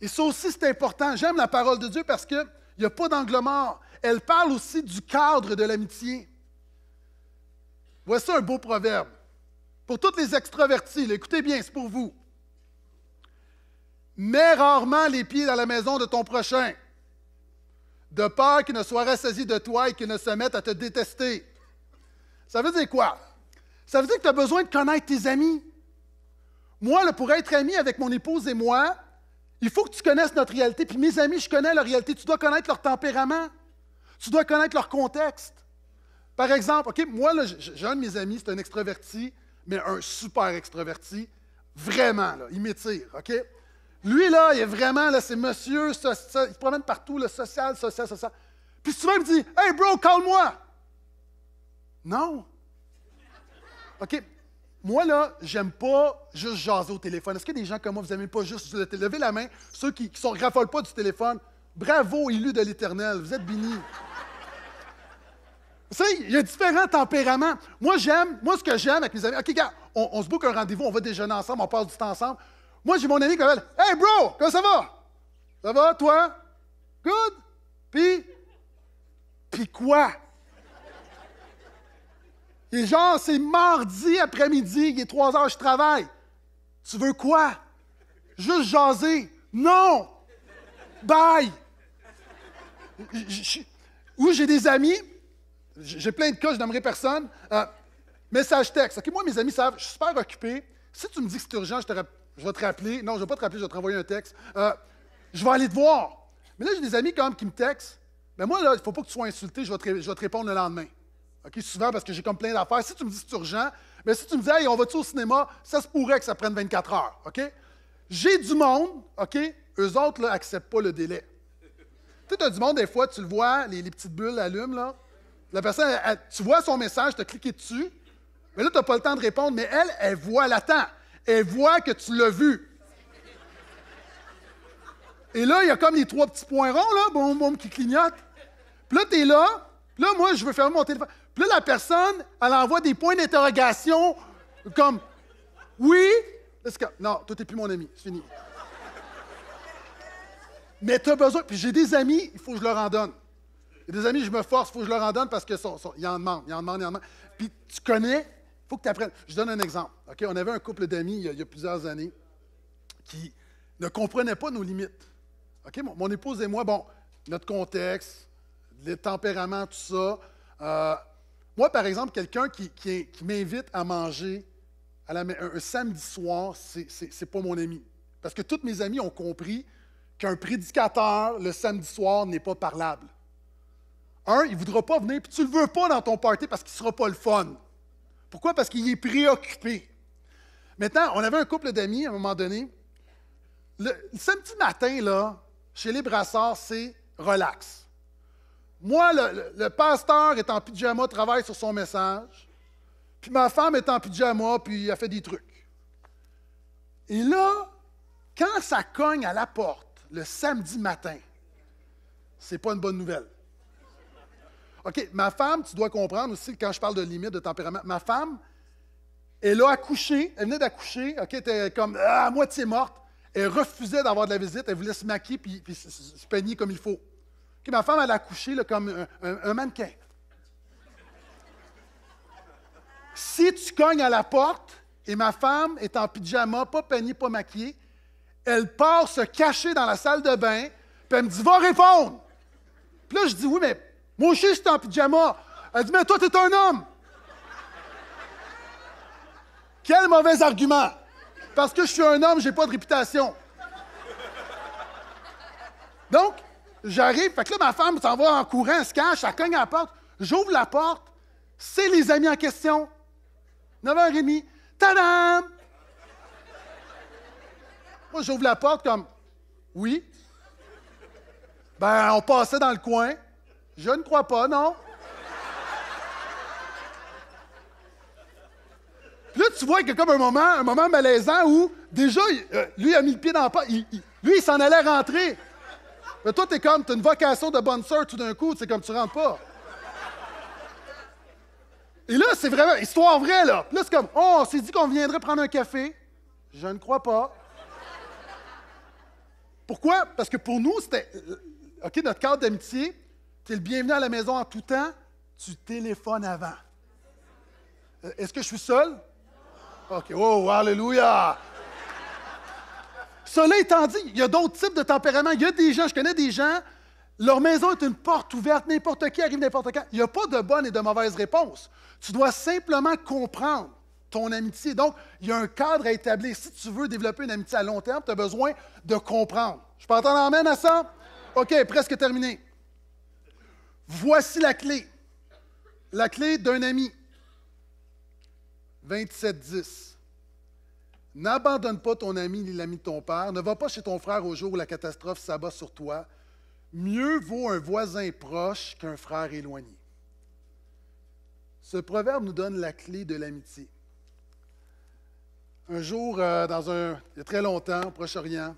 [SPEAKER 1] Et ça aussi, c'est important. J'aime la parole de Dieu parce qu'il n'y a pas d'angle mort elle parle aussi du cadre de l'amitié. Voici un beau proverbe. Pour toutes les extraverties. écoutez bien, c'est pour vous. Mets rarement les pieds dans la maison de ton prochain, de peur qu'il ne soit rassasié de toi et qu'il ne se mette à te détester. Ça veut dire quoi? Ça veut dire que tu as besoin de connaître tes amis. Moi, pour être ami avec mon épouse et moi, il faut que tu connaisses notre réalité. Puis mes amis, je connais leur réalité. Tu dois connaître leur tempérament. Tu dois connaître leur contexte. Par exemple, OK, moi, là, j'ai un de mes amis, c'est un extraverti, mais un super extraverti. Vraiment, là, il m'étire, OK? Lui, là, il est vraiment, là, c'est monsieur, il se promène partout, le social, social, social. Puis tu il me dit, « Hey, bro, call-moi! » Non. OK, moi, là, j'aime pas juste jaser au téléphone. Est-ce qu'il y a des gens comme moi, vous n'aimez pas juste lever lever la main, ceux qui ne sont raffolent pas du téléphone. Bravo, élu de l'Éternel, vous êtes bénis. Tu il y a différents tempéraments. Moi, j'aime, moi, ce que j'aime avec mes amis, OK, gars, on, se boucle un rendez-vous, on va déjeuner ensemble, on passe du temps ensemble. Moi, j'ai mon ami qui dit Hey, bro, comment ça va? Ça va, toi? Good? Puis, puis quoi? Et genre, c'est mardi après-midi, il est 3 heures, je travaille. Tu veux quoi? Juste jaser. Non! Bye! Ou j'ai des amis, j'ai plein de cas, je n'aimerais personne. Euh, message texte. moi, mes amis savent, je suis super occupé. Si tu me dis que c'est urgent, je, te vais te rappeler. Non, je ne vais pas te rappeler, je vais te renvoyer un texte. Euh, je vais aller te voir. Mais là, j'ai des amis quand même qui me textent. Mais ben, moi, il ne faut pas que tu sois insulté, je vais te, répondre le lendemain. OK, souvent parce que j'ai comme plein d'affaires. Si tu me dis que c'est urgent, mais ben, si tu me dis, hey, on va-tu au cinéma, ça se pourrait que ça prenne 24 heures. OK? J'ai du monde, OK? Eux autres, là, acceptent pas le délai. Tu as du monde, des fois, tu le vois, les, les petites bulles allument, là. La personne, tu vois son message, tu as cliqué dessus, mais là, tu n'as pas le temps de répondre, mais elle, elle voit, elle attend. Elle voit que tu l'as vu. Et là, il y a comme les trois petits points ronds, là, bon, boum, qui clignotent. Puis là, tu es là. Puis là, moi, je veux fermer mon téléphone. Puis là, la personne, elle envoie des points d'interrogation comme Oui, est que. Non, toi, n'es plus mon ami, c'est fini. Mais tu as besoin. Puis j'ai des amis, il faut que je leur en donne. Des amis, je me force, il faut que je leur en donne parce qu'ils en demandent, ils en demandent, ils en demandent. Puis tu connais, il faut que tu apprennes. Je donne un exemple. OK? On avait un couple d'amis il, y a plusieurs années qui ne comprenaient pas nos limites. OK? Mon, épouse et moi, bon, notre contexte, les tempéraments, tout ça. Euh, moi, par exemple, quelqu'un qui, m'invite à manger un, samedi soir, c'est pas mon ami. Parce que tous mes amis ont compris qu'un prédicateur le samedi soir n'est pas parlable. Un, il ne voudra pas venir, puis tu ne le veux pas dans ton party parce qu'il ne sera pas le fun. Pourquoi? Parce qu'il est préoccupé. Maintenant, on avait un couple d'amis à un moment donné. Le, samedi matin, là, chez les brassards, c'est relax. Moi, le, le, pasteur est en pyjama, travaille sur son message. Puis ma femme est en pyjama, puis elle fait des trucs. Et là, quand ça cogne à la porte le samedi matin, c'est pas une bonne nouvelle. OK, ma femme, tu dois comprendre aussi quand je parle de limite de tempérament. Ma femme, elle a accouché, elle venait d'accoucher, OK, elle était comme ah, à moitié morte. Elle refusait d'avoir de la visite, elle voulait se maquiller et se peigner comme il faut. OK, ma femme, elle a accouché comme un, mannequin. Si tu cognes à la porte et ma femme est en pyjama, pas peignée, pas maquillée, elle part se cacher dans la salle de bain, puis elle me dit Va répondre. Puis là, je dis Oui, mais moi aussi, en pyjama. Elle dit, mais toi, t'es un homme. Quel mauvais argument. Parce que je suis un homme, j'ai pas de réputation. Donc, j'arrive, fait que là, ma femme s'en va en courant, se cache, elle cogne à la porte. J'ouvre la porte, c'est les amis en question. 9h30, tadam! Moi, j'ouvre la porte comme, oui. Ben, on passait dans le coin. Je ne crois pas, non? Puis là, tu vois qu'il y a comme un moment, un moment malaisant où déjà, euh, lui a mis le pied dans le pas. lui, il s'en allait rentrer. Mais toi, t'es comme, t'as une vocation de bonne sœur tout d'un coup, c'est comme tu rentres pas. Et là, c'est vraiment histoire vraie, là. Puis là, c'est comme, oh, on s'est dit qu'on viendrait prendre un café. Je ne crois pas. Pourquoi? Parce que pour nous, c'était, euh, OK, notre cadre d'amitié, tu es le bienvenu à la maison en tout temps, tu téléphones avant. Euh, est-ce que je suis seul? OK. Oh, Alléluia! Cela étant dit, il y a d'autres types de tempéraments. Il y a des gens, je connais des gens, leur maison est une porte ouverte, n'importe qui arrive n'importe quand. Il n'y a pas de bonne et de mauvaise réponse. Tu dois simplement comprendre ton amitié. Donc, il y a un cadre à établir. Si tu veux développer une amitié à long terme, tu as besoin de comprendre. Je peux entendre en à ça? OK, presque terminé. Voici la clé. La clé d'un ami. 27.10. N'abandonne pas ton ami ni l'ami de ton père. Ne va pas chez ton frère au jour où la catastrophe s'abat sur toi. Mieux vaut un voisin proche qu'un frère éloigné. Ce proverbe nous donne la clé de l'amitié. Un jour, euh, dans un, il y a très longtemps, au Proche-Orient,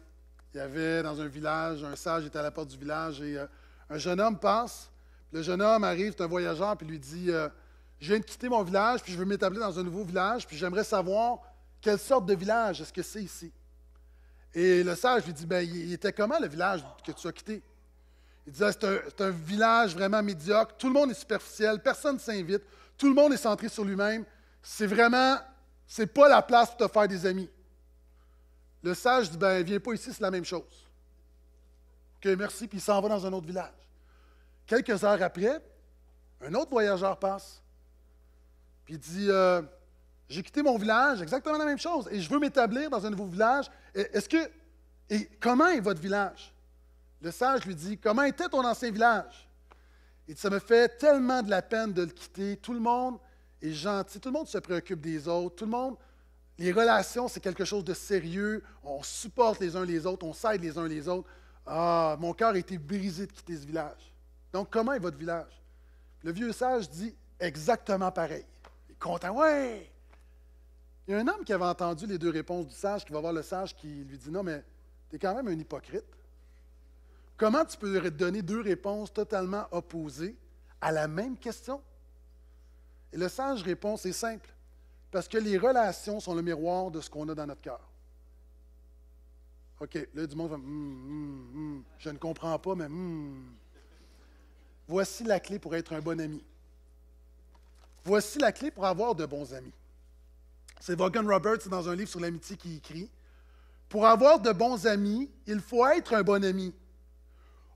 [SPEAKER 1] il y avait dans un village, un sage était à la porte du village et euh, un jeune homme passe le jeune homme arrive, c'est un voyageur, puis lui dit euh, Je viens de quitter mon village, puis je veux m'établir dans un nouveau village, puis j'aimerais savoir quelle sorte de village est-ce que c'est ici. Et le sage lui dit ben, Il était comment le village que tu as quitté Il disait ah, C'est un, village vraiment médiocre, tout le monde est superficiel, personne ne s'invite, tout le monde est centré sur lui-même. C'est vraiment, c'est pas la place pour te faire des amis. Le sage dit ben, Viens pas ici, c'est la même chose. Ok, merci, puis il s'en va dans un autre village. Quelques heures après, un autre voyageur passe. Puis dit euh, J'ai quitté mon village, exactement la même chose, et je veux m'établir dans un nouveau village. Est-ce que. Et comment est votre village Le sage lui dit Comment était ton ancien village Il dit Ça me fait tellement de la peine de le quitter. Tout le monde est gentil, tout le monde se préoccupe des autres, tout le monde. Les relations, c'est quelque chose de sérieux. On supporte les uns les autres, on s'aide les uns les autres. Ah, mon cœur a été brisé de quitter ce village. Donc, comment est votre village? Le vieux sage dit exactement pareil. Il est content. Ouais! Il y a un homme qui avait entendu les deux réponses du sage qui va voir le sage qui lui dit Non, mais tu es quand même un hypocrite. Comment tu peux donner deux réponses totalement opposées à la même question? Et le sage répond C'est simple. Parce que les relations sont le miroir de ce qu'on a dans notre cœur. OK, là, du monde va hum, hum, hum. Je ne comprends pas, mais. Hmm. Voici la clé pour être un bon ami. Voici la clé pour avoir de bons amis. C'est Vaughan Roberts dans un livre sur l'amitié qui écrit Pour avoir de bons amis, il faut être un bon ami.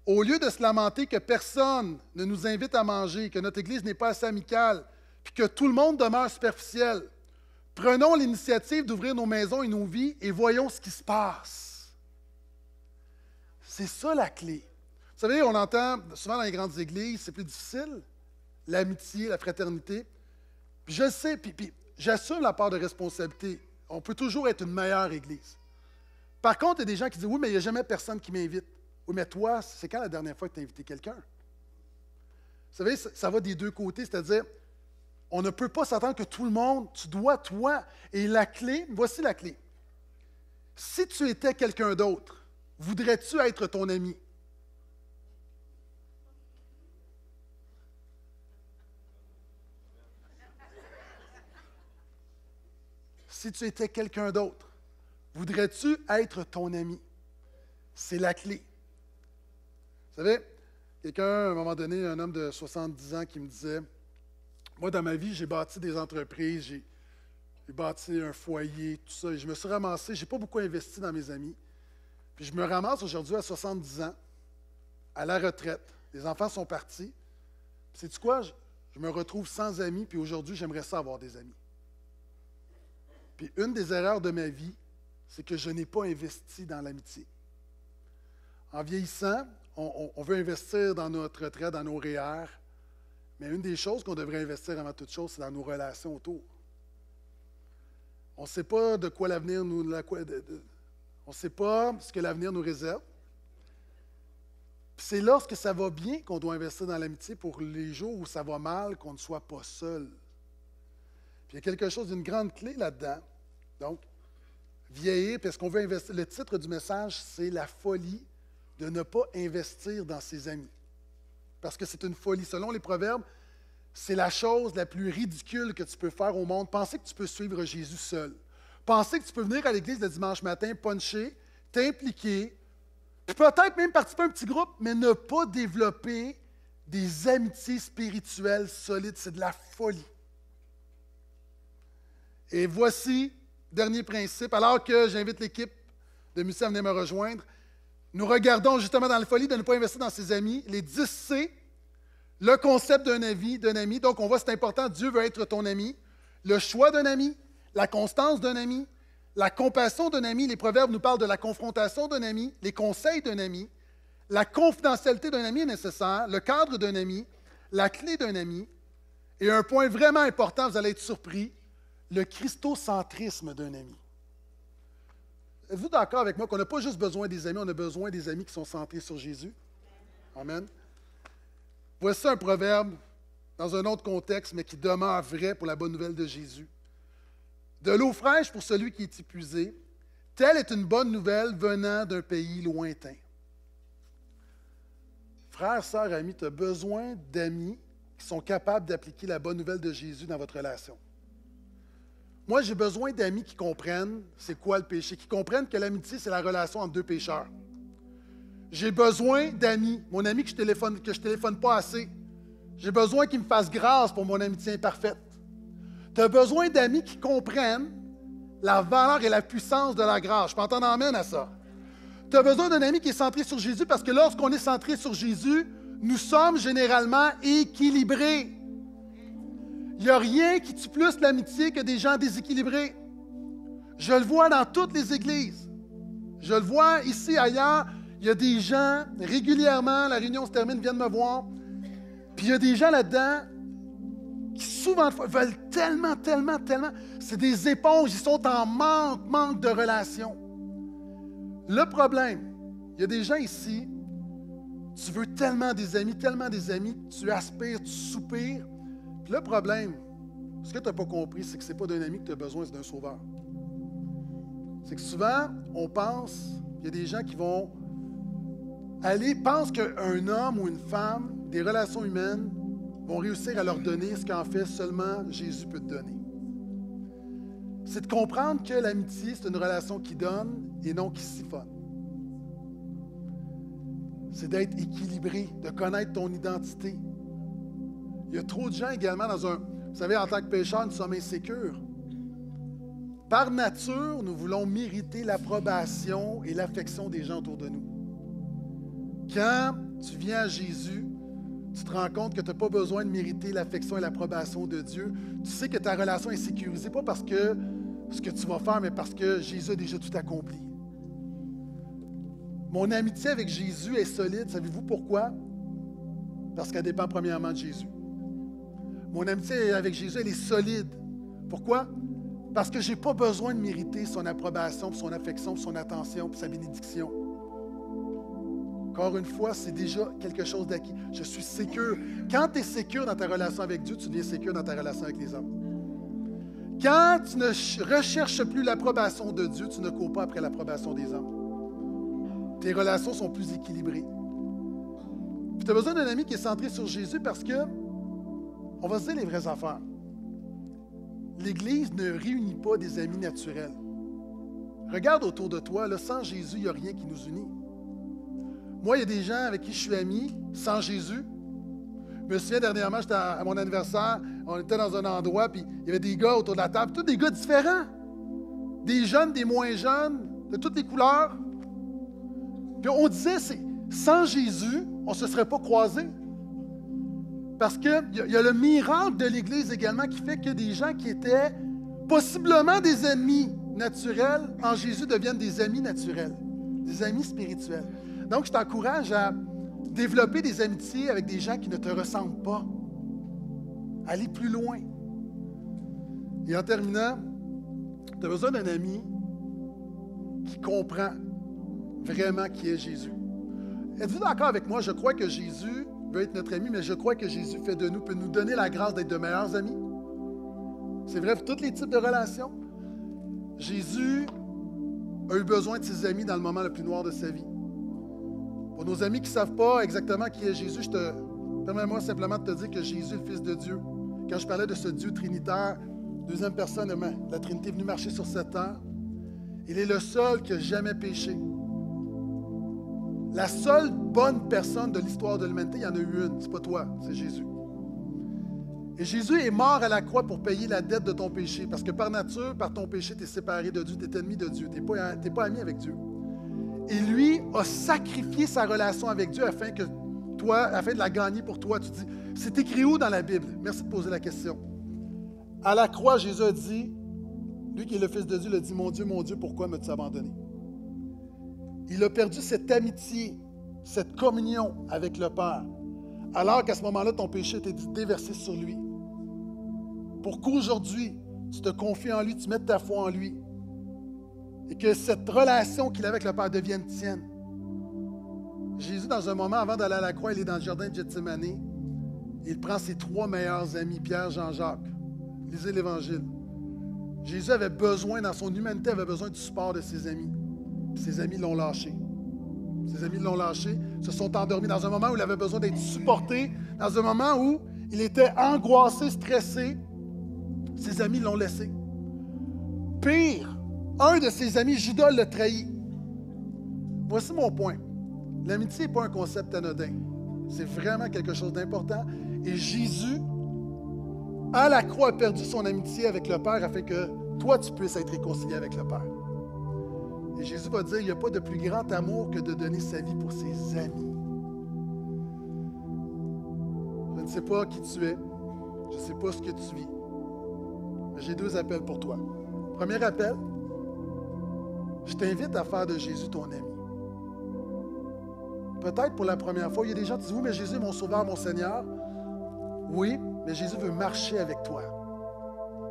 [SPEAKER 1] Au lieu de se lamenter que personne ne nous invite à manger, que notre Église n'est pas assez amicale, puis que tout le monde demeure superficiel, prenons l'initiative d'ouvrir nos maisons et nos vies et voyons ce qui se passe. C'est ça la clé. Vous savez, on entend souvent dans les grandes églises, c'est plus difficile, l'amitié, la fraternité. Puis je sais, puis, j'assume la part de responsabilité. On peut toujours être une meilleure église. Par contre, il y a des gens qui disent Oui, mais il n'y a jamais personne qui m'invite. Oui, mais toi, c'est quand la dernière fois que tu as invité quelqu'un? Vous savez, ça va des deux côtés, c'est-à-dire, on ne peut pas s'attendre que tout le monde, tu dois, toi. Et la clé, voici la clé. Si tu étais quelqu'un d'autre, voudrais-tu être ton ami? si tu étais quelqu'un d'autre? Voudrais-tu être ton ami? C'est la clé. Vous savez, quelqu'un, à un moment donné, un homme de 70 ans qui me disait, moi, dans ma vie, j'ai bâti des entreprises, j'ai bâti un foyer, tout ça, et je me suis ramassé, j'ai pas beaucoup investi dans mes amis. Puis je me ramasse aujourd'hui à 70 ans, à la retraite. Les enfants sont partis. Sais-tu quoi? Je, je me retrouve sans amis, puis aujourd'hui, j'aimerais ça avoir des amis. Puis une des erreurs de ma vie, c'est que je n'ai pas investi dans l'amitié. En vieillissant, on, veut investir dans notre retraite, dans nos REER, e mais une des choses qu'on devrait investir avant toute chose, c'est dans nos relations autour. On ne sait pas de quoi l'avenir nous. on ne sait pas ce que l'avenir nous réserve. C'est lorsque ça va bien qu'on doit investir dans l'amitié pour les jours où ça va mal, qu'on ne soit pas seul. Puis il y a quelque chose d'une grande clé là-dedans. Donc, vieillir, parce qu'on veut investir. Le titre du message, c'est la folie de ne pas investir dans ses amis. Parce que c'est une folie. Selon les proverbes, c'est la chose la plus ridicule que tu peux faire au monde. Penser que tu peux suivre Jésus seul. Penser que tu peux venir à l'église le dimanche matin, puncher, t'impliquer, puis peut-être même participer à un petit groupe, mais ne pas développer des amitiés spirituelles solides. C'est de la folie. Et voici, dernier principe, alors que j'invite l'équipe de Musée à venir me rejoindre, nous regardons justement dans la folie de ne pas investir dans ses amis, les 10 C, le concept d'un d'un ami. Donc, on voit, c'est important, Dieu veut être ton ami, le choix d'un ami, la constance d'un ami, la compassion d'un ami, les proverbes nous parlent de la confrontation d'un ami, les conseils d'un ami, la confidentialité d'un ami est nécessaire, le cadre d'un ami, la clé d'un ami, et un point vraiment important, vous allez être surpris, le christocentrisme d'un ami. Êtes-vous d'accord avec moi qu'on n'a pas juste besoin des amis, on a besoin des amis qui sont centrés sur Jésus? Amen. Voici un proverbe dans un autre contexte, mais qui demeure vrai pour la bonne nouvelle de Jésus. De l'eau fraîche pour celui qui est épuisé, telle est une bonne nouvelle venant d'un pays lointain. Frères, sœurs, amis, tu as besoin d'amis qui sont capables d'appliquer la bonne nouvelle de Jésus dans votre relation. Moi, j'ai besoin d'amis qui comprennent c'est quoi le péché, qui comprennent que l'amitié, c'est la relation entre deux pécheurs. J'ai besoin d'amis, mon ami que je téléphone, que je téléphone pas assez. J'ai besoin qu'il me fasse grâce pour mon amitié imparfaite. Tu as besoin d'amis qui comprennent la valeur et la puissance de la grâce. Je peux entendre amène à ça. Tu as besoin d'un ami qui est centré sur Jésus parce que lorsqu'on est centré sur Jésus, nous sommes généralement équilibrés. Il n'y a rien qui tue plus l'amitié que des gens déséquilibrés. Je le vois dans toutes les églises. Je le vois ici, ailleurs. Il y a des gens, régulièrement, la réunion se termine, viennent me voir. Puis il y a des gens là-dedans qui souvent veulent tellement, tellement, tellement. C'est des éponges, ils sont en manque, manque de relations. Le problème, il y a des gens ici, tu veux tellement des amis, tellement des amis, tu aspires, tu soupires, le problème, ce que tu n'as pas compris, c'est que ce n'est pas d'un ami que tu as besoin, c'est d'un sauveur. C'est que souvent, on pense, il y a des gens qui vont aller, pensent qu'un homme ou une femme, des relations humaines, vont réussir à leur donner ce qu'en fait seulement Jésus peut te donner. C'est de comprendre que l'amitié, c'est une relation qui donne et non qui siphonne. C'est d'être équilibré, de connaître ton identité, il y a trop de gens également dans un... Vous savez, en tant que pécheur, nous sommes insécures. Par nature, nous voulons mériter l'approbation et l'affection des gens autour de nous. Quand tu viens à Jésus, tu te rends compte que tu n'as pas besoin de mériter l'affection et l'approbation de Dieu. Tu sais que ta relation est sécurisée, pas parce que ce que tu vas faire, mais parce que Jésus a déjà tout accompli. Mon amitié avec Jésus est solide. Savez-vous pourquoi? Parce qu'elle dépend premièrement de Jésus. Mon amitié avec Jésus, elle est solide. Pourquoi? Parce que je n'ai pas besoin de mériter son approbation, son affection, son attention, sa bénédiction. Encore une fois, c'est déjà quelque chose d'acquis. Je suis sécure. Quand tu es sécure dans ta relation avec Dieu, tu deviens sécure dans ta relation avec les hommes. Quand tu ne recherches plus l'approbation de Dieu, tu ne cours pas après l'approbation des hommes. Tes relations sont plus équilibrées. Tu as besoin d'un ami qui est centré sur Jésus parce que on va se dire les vraies affaires. L'Église ne réunit pas des amis naturels. Regarde autour de toi, sans Jésus, il n'y a rien qui nous unit. Moi, il y a des gens avec qui je suis ami, sans Jésus. Je me souviens, dernièrement, j'étais à mon anniversaire, on était dans un endroit, puis il y avait des gars autour de la table, tous des gars différents. Des jeunes, des moins jeunes, de toutes les couleurs. Puis on disait, c'est, sans Jésus, on ne se serait pas croisés. Parce qu'il y, y a le miracle de l'Église également qui fait que des gens qui étaient possiblement des ennemis naturels en Jésus deviennent des amis naturels, des amis spirituels. Donc, je t'encourage à développer des amitiés avec des gens qui ne te ressemblent pas. Aller plus loin. Et en terminant, tu as besoin d'un ami qui comprend vraiment qui est Jésus. Êtes-vous d'accord avec moi? Je crois que Jésus veut être notre ami, mais je crois que Jésus fait de nous, peut nous donner la grâce d'être de meilleurs amis. C'est vrai pour tous les types de relations. Jésus a eu besoin de ses amis dans le moment le plus noir de sa vie. Pour nos amis qui ne savent pas exactement qui est Jésus, je te permets-moi simplement de te dire que Jésus est le Fils de Dieu. Quand je parlais de ce Dieu trinitaire, deuxième personne la Trinité est venue marcher sur cette terre, il est le seul qui n'a jamais péché. La seule bonne personne de l'histoire de l'humanité, il y en a eu une. C'est pas toi, c'est Jésus. Et Jésus est mort à la croix pour payer la dette de ton péché. Parce que par nature, par ton péché, tu es séparé de Dieu, tu es ennemi de Dieu, tu n'es pas, pas, ami avec Dieu. Et lui a sacrifié sa relation avec Dieu afin que toi, afin de la gagner pour toi. Tu dis, c'est écrit où dans la Bible? Merci de poser la question. À la croix, Jésus a dit, lui qui est le Fils de Dieu, le dit, Mon Dieu, mon Dieu, pourquoi m'as-tu abandonné? il a perdu cette amitié, cette communion avec le Père, alors qu'à ce moment-là, ton péché était déversé sur lui. Pour qu'aujourd'hui, tu te confies en lui, tu mettes ta foi en lui, et que cette relation qu'il a avec le Père devienne tienne. Jésus, dans un moment avant d'aller à la croix, il est dans le jardin de Gethsemane. Il prend ses trois meilleurs amis, Pierre, Jean, Jacques. Lisez l'Évangile. Jésus avait besoin, dans son humanité, avait besoin du support de ses amis. Ses amis l'ont lâché. Ses amis l'ont lâché, se sont endormis dans un moment où il avait besoin d'être supporté, dans un moment où il était angoissé, stressé. Ses amis l'ont laissé. Pire, un de ses amis, Judas, le trahit. Voici mon point. L'amitié n'est pas un concept anodin. C'est vraiment quelque chose d'important. Et Jésus, à la croix, a perdu son amitié avec le Père afin que toi, tu puisses être réconcilié avec le Père. Et Jésus va dire, il n'y a pas de plus grand amour que de donner sa vie pour ses amis. Je ne sais pas qui tu es, je ne sais pas ce que tu vis, mais j'ai deux appels pour toi. Premier appel, je t'invite à faire de Jésus ton ami. Peut-être pour la première fois, il y a des gens qui disent, oui, mais Jésus est mon sauveur, mon Seigneur. Oui, mais Jésus veut marcher avec toi.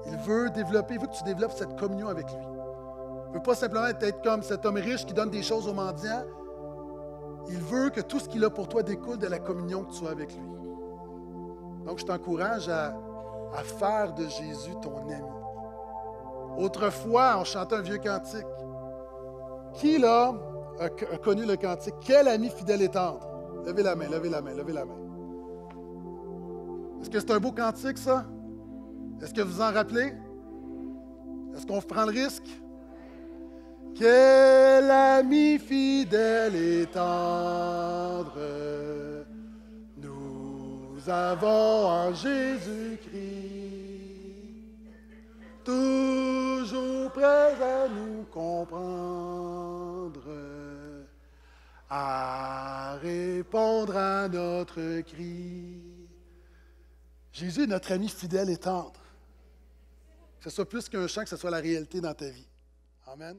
[SPEAKER 1] Il veut développer, il veut que tu développes cette communion avec lui. Il ne veut pas simplement être comme cet homme riche qui donne des choses aux mendiants. Il veut que tout ce qu'il a pour toi découle de la communion que tu as avec lui. Donc, je t'encourage à, faire de Jésus ton ami. Autrefois, on chantait un vieux cantique. Qui, là, a, connu le cantique? Quel ami fidèle et tendre? Levez la main, levez la main, levez la main. Est-ce que c'est un beau cantique, ça? Est-ce que vous en rappelez? Est-ce qu'on prend le risque? Quel ami fidèle et tendre, nous avons en Jésus-Christ, toujours prêt à nous comprendre, à répondre à notre cri. Jésus est notre ami fidèle et tendre. Que ce soit plus qu'un chant, que ce soit la réalité dans ta vie. Amen.